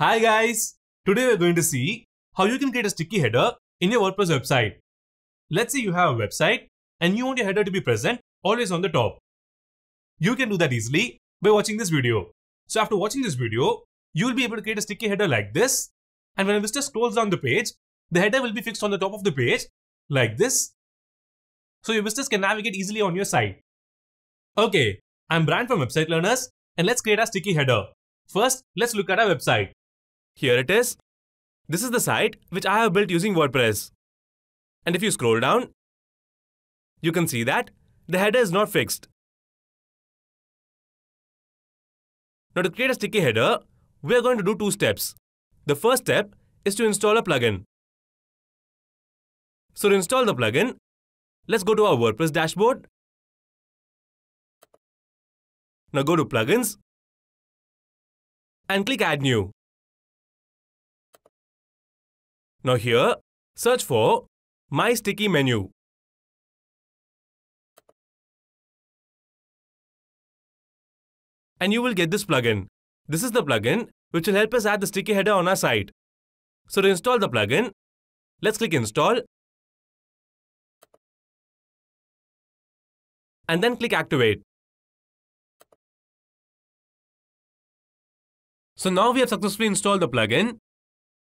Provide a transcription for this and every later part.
Hi guys! Today we're going to see how you can create a sticky header in your WordPress website. Let's say you have a website and you want your header to be present always on the top. You can do that easily by watching this video. So after watching this video, you will be able to create a sticky header like this and when a visitor scrolls down the page, the header will be fixed on the top of the page like this. So your visitors can navigate easily on your site. Okay, I'm Brand from Website Learners and let's create our sticky header. First, let's look at our website. Here it is. This is the site which I have built using WordPress. And if you scroll down, you can see that the header is not fixed. Now to create a sticky header, we are going to do two steps. The first step is to install a plugin. So to install the plugin, let's go to our WordPress dashboard. Now go to Plugins and click Add New. Now here, search for My Sticky Menu. And you will get this plugin. This is the plugin which will help us add the sticky header on our site. So to install the plugin, let's click install and then click activate. So now we have successfully installed the plugin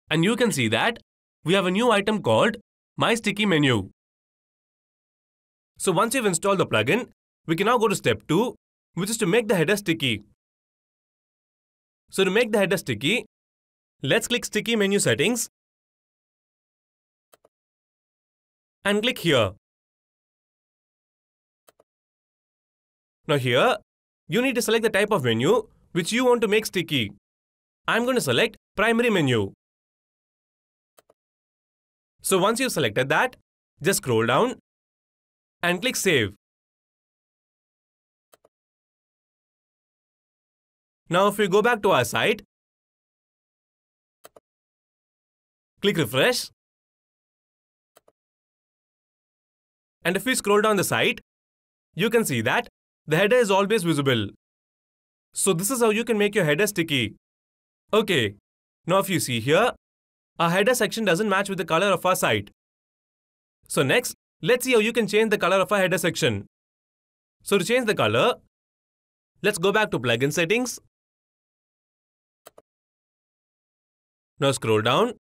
and you can see that we have a new item called My Sticky Menu. So once you've installed the plugin, we can now go to step 2, which is to make the header sticky. So to make the header sticky, let's click Sticky Menu Settings and click here. Now here, you need to select the type of menu which you want to make sticky. I'm going to select Primary Menu. So once you've selected that, just scroll down and click Save. Now if we go back to our site, click refresh. And if we scroll down the site, you can see that the header is always visible. So this is how you can make your header sticky. Okay, now if you see here, our header section doesn't match with the color of our site. So next, let's see how you can change the color of our header section. So to change the color, let's go back to plugin settings. Now scroll down,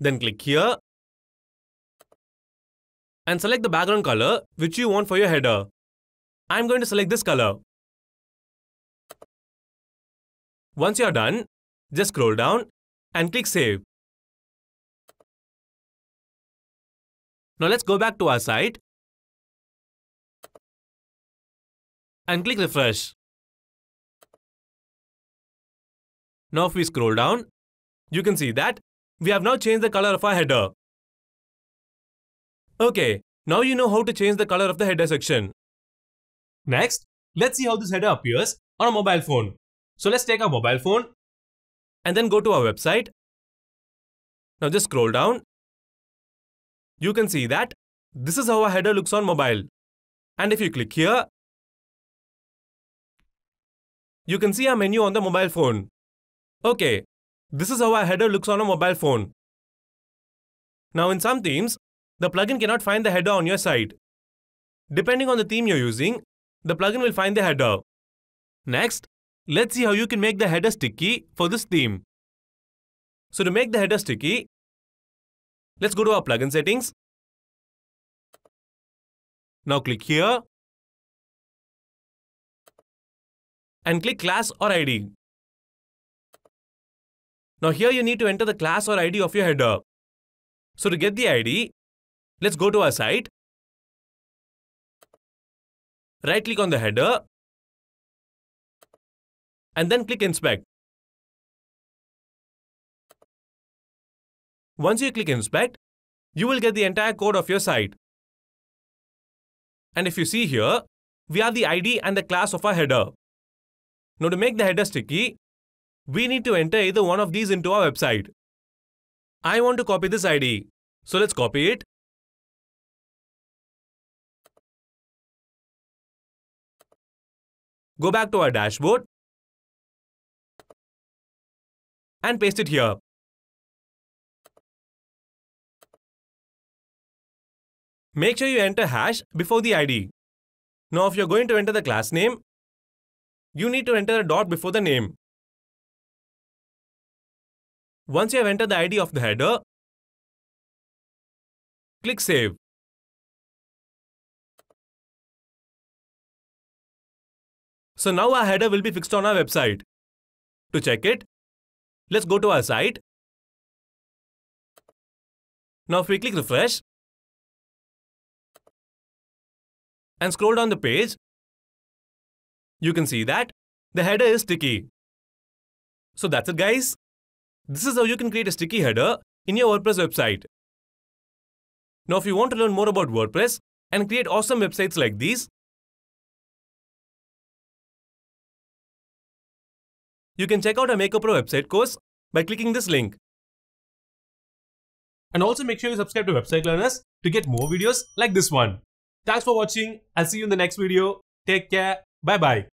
then click here and select the background color which you want for your header. I'm going to select this color. Once you're done, just scroll down and click Save. Now let's go back to our site and click Refresh. Now if we scroll down, you can see that we have now changed the color of our header. Okay, now you know how to change the color of the header section. Next, let's see how this header appears on a mobile phone. So let's take our mobile phone and then go to our website. Now just scroll down. You can see that this is how our header looks on mobile. And if you click here, you can see our menu on the mobile phone. Okay, this is how our header looks on a mobile phone. Now in some themes, the plugin cannot find the header on your site. Depending on the theme you're using, the plugin will find the header. Next, Let's see how you can make the header sticky for this theme. So to make the header sticky, let's go to our plugin settings. Now click here and click class or ID. Now here you need to enter the class or ID of your header. So to get the ID, let's go to our site. Right click on the header and then click Inspect. Once you click Inspect, you will get the entire code of your site. And if you see here, we have the ID and the class of our header. Now to make the header sticky, we need to enter either one of these into our website. I want to copy this ID, so let's copy it. Go back to our dashboard and paste it here. Make sure you enter hash before the ID. Now if you're going to enter the class name, you need to enter a dot before the name. Once you have entered the ID of the header, click Save. So now our header will be fixed on our website. To check it, Let's go to our site. Now if we click refresh and scroll down the page, you can see that the header is sticky. So that's it guys. This is how you can create a sticky header in your WordPress website. Now if you want to learn more about WordPress and create awesome websites like these, you can check out our Makeopro Pro website course by clicking this link. And also make sure you subscribe to Website Learners to get more videos like this one. Thanks for watching. I'll see you in the next video. Take care. Bye bye.